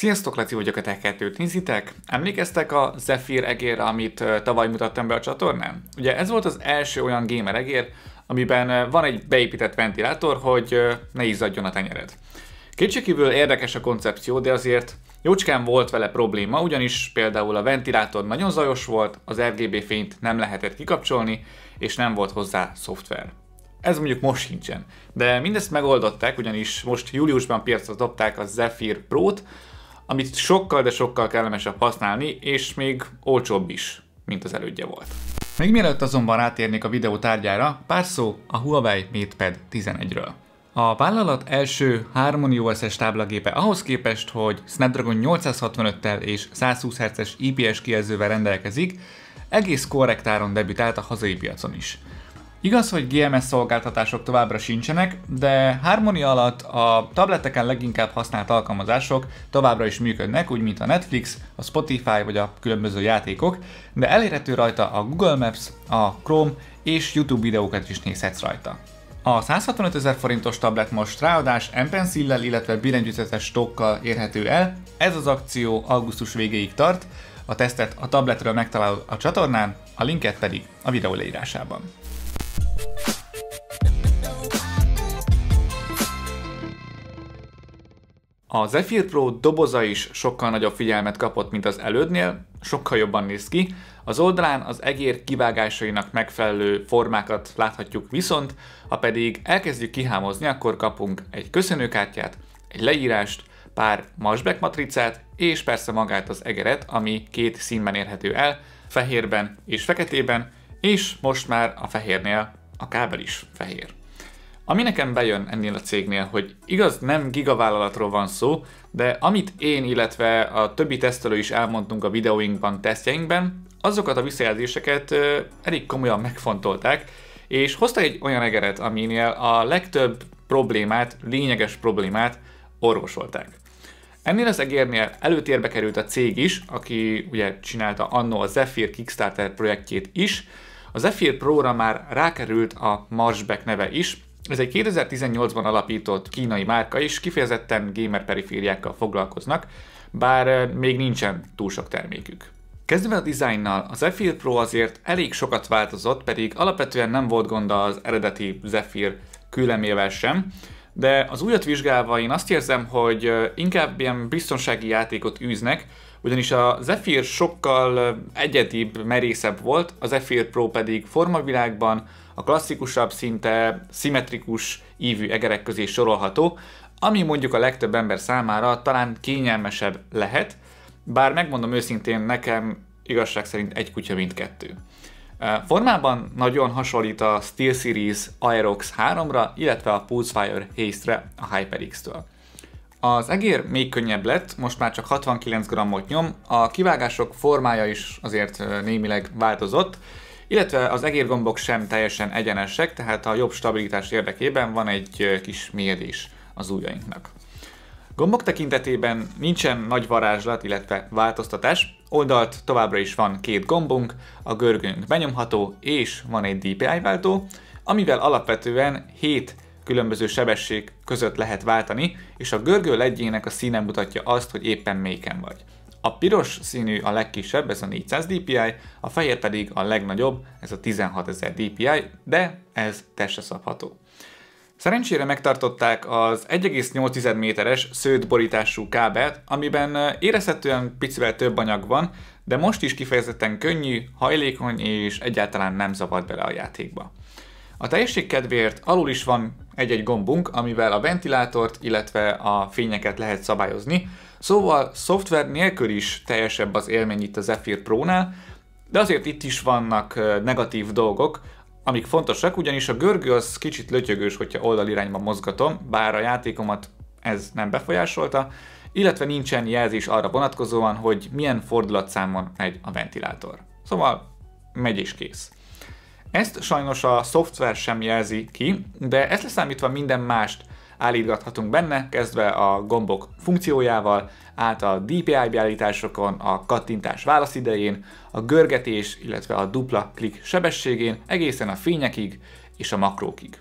Sziasztok, Laci vagyok a tech 2 nézitek? Emlékeztek a Zephyr egérre, amit tavaly mutattam be a csatornán? Ugye ez volt az első olyan gamer egér, amiben van egy beépített ventilátor, hogy ne izzadjon a tenyered. Kétségkívül érdekes a koncepció, de azért jócskán volt vele probléma, ugyanis például a ventilátor nagyon zajos volt, az RGB fényt nem lehetett kikapcsolni, és nem volt hozzá szoftver. Ez mondjuk most sincsen. De mindezt megoldották, ugyanis most júliusban piacra dobták a Zephyr Pro-t, amit sokkal, de sokkal kellemesebb használni, és még olcsóbb is, mint az elődje volt. Még mielőtt azonban rátérnék a videó tárgyára, pár szó a Huawei MatePad 11-ről. A vállalat első Harmony OS-es táblagépe ahhoz képest, hogy Snapdragon 865-tel és 120 Hz-es IPS kijelzővel rendelkezik, egész korrektáron debütált a hazai piacon is. Igaz, hogy GMS szolgáltatások továbbra sincsenek, de Harmony alatt a tableteken leginkább használt alkalmazások továbbra is működnek, úgy mint a Netflix, a Spotify vagy a különböző játékok, de elérhető rajta a Google Maps, a Chrome és YouTube videókat is nézhetsz rajta. A 165 ezer forintos tablet most ráadás M-Pencil-lel, illetve billentyűzetes stokkal érhető el. Ez az akció augusztus végéig tart, a tesztet a tabletről megtalálod a csatornán, a linket pedig a videó leírásában. A Zephyr Pro doboza is sokkal nagyobb figyelmet kapott, mint az elődnél, sokkal jobban néz ki. Az oldalán az egér kivágásainak megfelelő formákat láthatjuk, viszont ha pedig elkezdjük kihámozni, akkor kapunk egy köszönőkártyát, egy leírást, pár masbek matricát, és persze magát az egeret, ami két színben érhető el, fehérben és feketében, és most már a fehérnél a kábel is fehér. Ami nekem bejön ennél a cégnél, hogy igaz, nem gigavállalatról van szó, de amit én, illetve a többi tesztelő is elmondtunk a videóinkban, tesztjeinkben, azokat a visszajelzéseket elég komolyan megfontolták, és hozta egy olyan egeret, aminél a legtöbb problémát, lényeges problémát orvosolták. Ennél az egérnél előtérbe került a cég is, aki ugye csinálta annó a Zephyr Kickstarter projektjét is, a Zephyr Pro-ra már rákerült a Marsback neve is, ez egy 2018-ban alapított kínai márka, is, kifejezetten gamer perifériákkal foglalkoznak, bár eh, még nincsen túl sok termékük. Kezdve a dizájnnal, a Zephyr Pro azért elég sokat változott, pedig alapvetően nem volt gond az eredeti Zephyr külemével sem, de az újat vizsgálva én azt érzem, hogy inkább ilyen biztonsági játékot űznek, ugyanis a Zephyr sokkal egyedibb, merészebb volt, a Zephyr Pro pedig formavilágban a klasszikusabb, szinte szimmetrikus ívű egerek közé sorolható, ami mondjuk a legtöbb ember számára talán kényelmesebb lehet, bár megmondom őszintén, nekem igazság szerint egy kutya mindkettő. kettő. Formában nagyon hasonlít a SteelSeries Aerox 3-ra, illetve a Pulsefire Haste-re a HyperX-től. Az egér még könnyebb lett, most már csak 69 g-ot nyom, a kivágások formája is azért némileg változott, illetve az egérgombok sem teljesen egyenesek, tehát a jobb stabilitás érdekében van egy kis mérdés az ujjainknak. Gombok tekintetében nincsen nagy varázslat, illetve változtatás, Oldalt továbbra is van két gombunk, a görgünk benyomható, és van egy DPI váltó, amivel alapvetően 7 különböző sebesség között lehet váltani, és a görgő legyének a színe mutatja azt, hogy éppen méken vagy. A piros színű a legkisebb, ez a 400 DPI, a fehér pedig a legnagyobb, ez a 16000 DPI, de ez testre szabható. Szerencsére megtartották az 1,8 méteres szőt borítású kábelt, amiben érezhetően picivel több anyag van, de most is kifejezetten könnyű, hajlékony és egyáltalán nem zavar bele a játékba. A teljesség kedvéért alul is van egy-egy gombunk, amivel a ventilátort, illetve a fényeket lehet szabályozni, szóval szoftver nélkül is teljesebb az élmény itt a Zephyr Pro-nál, de azért itt is vannak negatív dolgok, amik fontosak, ugyanis a görgő az kicsit lötyögős, hogyha oldalirányba mozgatom, bár a játékomat ez nem befolyásolta, illetve nincsen jelzés arra vonatkozóan, hogy milyen fordulatszámon megy a ventilátor. Szóval megy és kész. Ezt sajnos a szoftver sem jelzi ki, de ezt leszámítva minden mást, állítgathatunk benne, kezdve a gombok funkciójával, át a DPI beállításokon, a kattintás válaszidején, a görgetés, illetve a dupla klik sebességén, egészen a fényekig és a makrókig.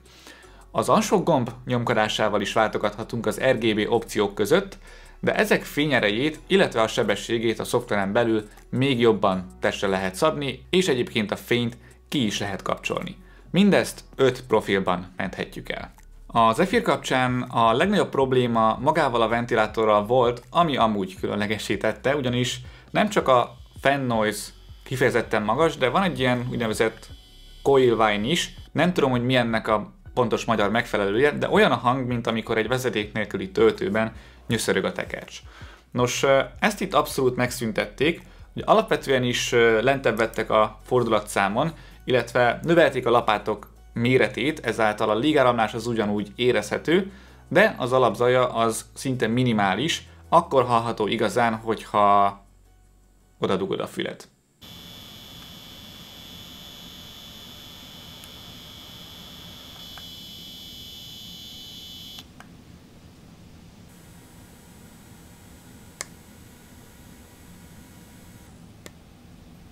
Az alsó gomb nyomkodásával is váltogathatunk az RGB opciók között, de ezek fényerejét, illetve a sebességét a szoftveren belül még jobban testre lehet szabni, és egyébként a fényt ki is lehet kapcsolni. Mindezt 5 profilban menthetjük el. Az f kapcsán a legnagyobb probléma magával a ventilátorral volt, ami amúgy különlegesítette, ugyanis nem csak a fan noise kifejezetten magas, de van egy ilyen úgynevezett whine is, nem tudom, hogy milyennek a pontos magyar megfelelője, de olyan a hang, mint amikor egy vezeték nélküli töltőben nyöszörög a tekercs. Nos, ezt itt abszolút megszüntették, hogy alapvetően is lentebb vettek a fordulatszámon, illetve növelték a lapátok méretét, ezáltal a légáramlás az ugyanúgy érezhető, de az alapzaja az szinte minimális, akkor hallható igazán, hogyha oda dugod a fület.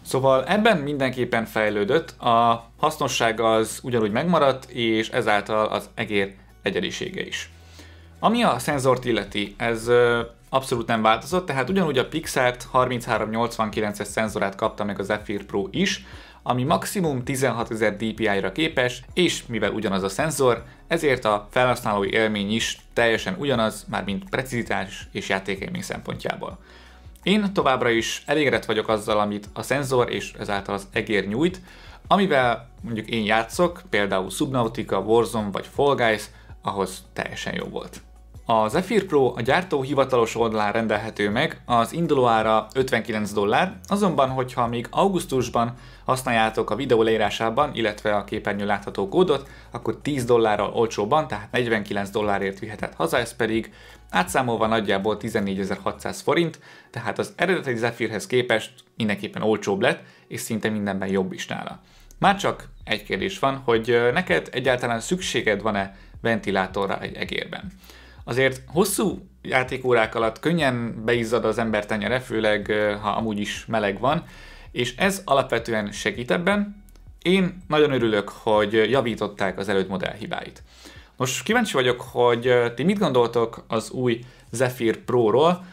Szóval ebben mindenképpen fejlődött, a hasznosság az ugyanúgy megmaradt, és ezáltal az egér egyedisége is. Ami a szenzort illeti, ez abszolút nem változott, tehát ugyanúgy a Pixart 3389-es szenzorát kapta meg az Zephyr Pro is, ami maximum 16.000 dpi-ra képes, és mivel ugyanaz a szenzor, ezért a felhasználói élmény is teljesen ugyanaz, mármint precizitás és játékélmény szempontjából. Én továbbra is elégedett vagyok azzal, amit a szenzor és ezáltal az egér nyújt, amivel mondjuk én játszok, például Subnautica, Warzone vagy Fall Guys, ahhoz teljesen jó volt. A Zephyr Pro a gyártó hivatalos oldalán rendelhető meg, az indulóára 59 dollár, azonban hogyha még augusztusban használjátok a videó leírásában, illetve a képernyő látható kódot, akkor 10 dollárral olcsóban, tehát 49 dollárért vihetett haza, ez pedig átszámolva nagyjából 14.600 forint, tehát az eredeti Zephyrhez képest mindenképpen olcsóbb lett, és szinte mindenben jobb is nála. Már csak egy kérdés van, hogy neked egyáltalán szükséged van-e ventilátorra egy egérben azért hosszú játékórák alatt könnyen beizzad az ember tenyere, főleg ha amúgy is meleg van, és ez alapvetően segít ebben. Én nagyon örülök, hogy javították az előtt modell hibáit. Most kíváncsi vagyok, hogy ti mit gondoltok az új Zephyr Pro-ról,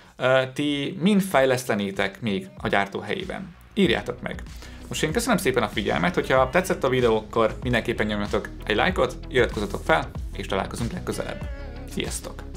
ti mind fejlesztenétek még a gyártó helyében? Írjátok meg! Most én köszönöm szépen a figyelmet, hogyha tetszett a videó, akkor mindenképpen nyomjatok egy lájkot, iratkozzatok fel, és találkozunk legközelebb. Sziasztok!